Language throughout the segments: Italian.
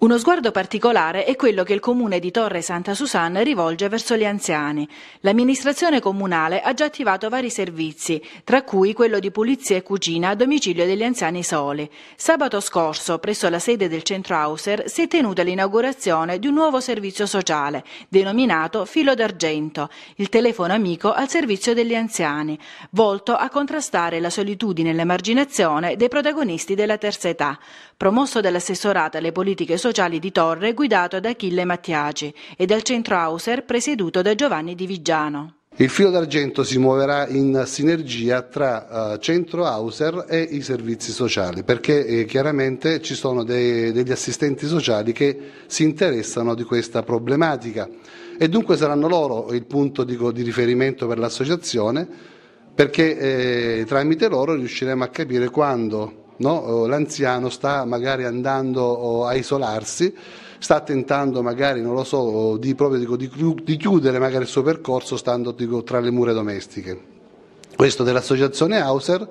Uno sguardo particolare è quello che il comune di Torre Santa Susanna rivolge verso gli anziani. L'amministrazione comunale ha già attivato vari servizi, tra cui quello di pulizia e cucina a domicilio degli anziani soli. Sabato scorso, presso la sede del centro Hauser, si è tenuta l'inaugurazione di un nuovo servizio sociale, denominato Filo d'Argento, il telefono amico al servizio degli anziani, volto a contrastare la solitudine e l'emarginazione dei protagonisti della terza età. Promosso dall'assessorata alle politiche sociali, sociali di Torre guidato da Achille Mattiaci e dal centro Hauser presieduto da Giovanni Di Vigiano. Il filo d'argento si muoverà in sinergia tra uh, centro Hauser e i servizi sociali perché eh, chiaramente ci sono dei, degli assistenti sociali che si interessano di questa problematica e dunque saranno loro il punto di, di riferimento per l'associazione perché eh, tramite loro riusciremo a capire quando no? Eh, l'anziano sta magari andando a isolarsi, sta tentando magari, non lo so, di, proprio, dico, di chiudere magari il suo percorso stando dico, tra le mura domestiche. Questo dell'associazione Hauser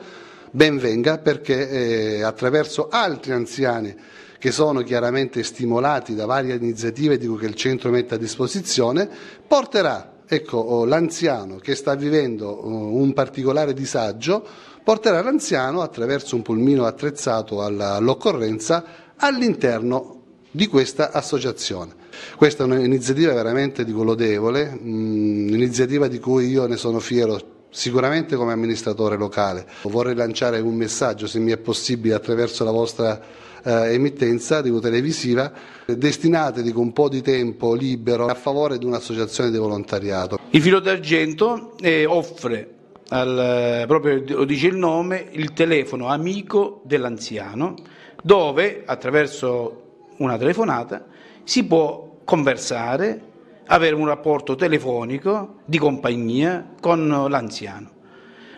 ben venga perché eh, attraverso altri anziani che sono chiaramente stimolati da varie iniziative dico, che il centro mette a disposizione, porterà ecco, l'anziano che sta vivendo un particolare disagio porterà l'anziano attraverso un pulmino attrezzato all'occorrenza all'interno di questa associazione. Questa è un'iniziativa veramente di lodevole, mm, un'iniziativa di cui io ne sono fiero sicuramente come amministratore locale. Vorrei lanciare un messaggio, se mi è possibile, attraverso la vostra eh, emittenza televisiva, destinatevi con un po' di tempo libero a favore di un'associazione di volontariato. Il filo d'argento eh, offre al, proprio lo dice il nome, il telefono amico dell'anziano, dove attraverso una telefonata si può conversare, avere un rapporto telefonico di compagnia con l'anziano,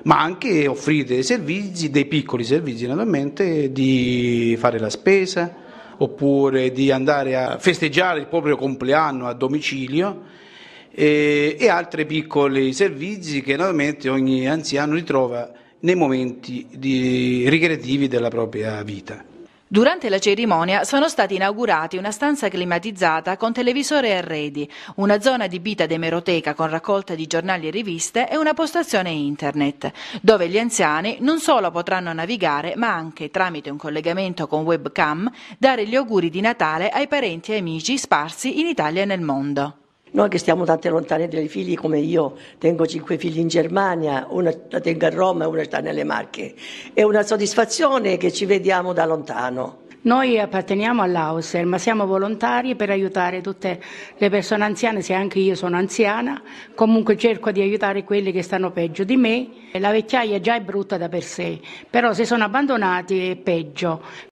ma anche offrire dei servizi, dei piccoli servizi naturalmente, di fare la spesa oppure di andare a festeggiare il proprio compleanno a domicilio e, e altri piccoli servizi che normalmente ogni anziano ritrova nei momenti ricreativi della propria vita. Durante la cerimonia sono stati inaugurati una stanza climatizzata con televisore e arredi, una zona adibita ad emeroteca con raccolta di giornali e riviste e una postazione internet, dove gli anziani non solo potranno navigare, ma anche, tramite un collegamento con webcam, dare gli auguri di Natale ai parenti e amici sparsi in Italia e nel mondo. Noi che stiamo tanto lontani dai figli, come io tengo cinque figli in Germania, una la tengo a Roma e una sta nelle Marche, è una soddisfazione che ci vediamo da lontano. Noi apparteniamo all'Auser, ma siamo volontari per aiutare tutte le persone anziane, se anche io sono anziana, comunque cerco di aiutare quelli che stanno peggio di me. La vecchiaia già è brutta da per sé, però se sono abbandonati è peggio.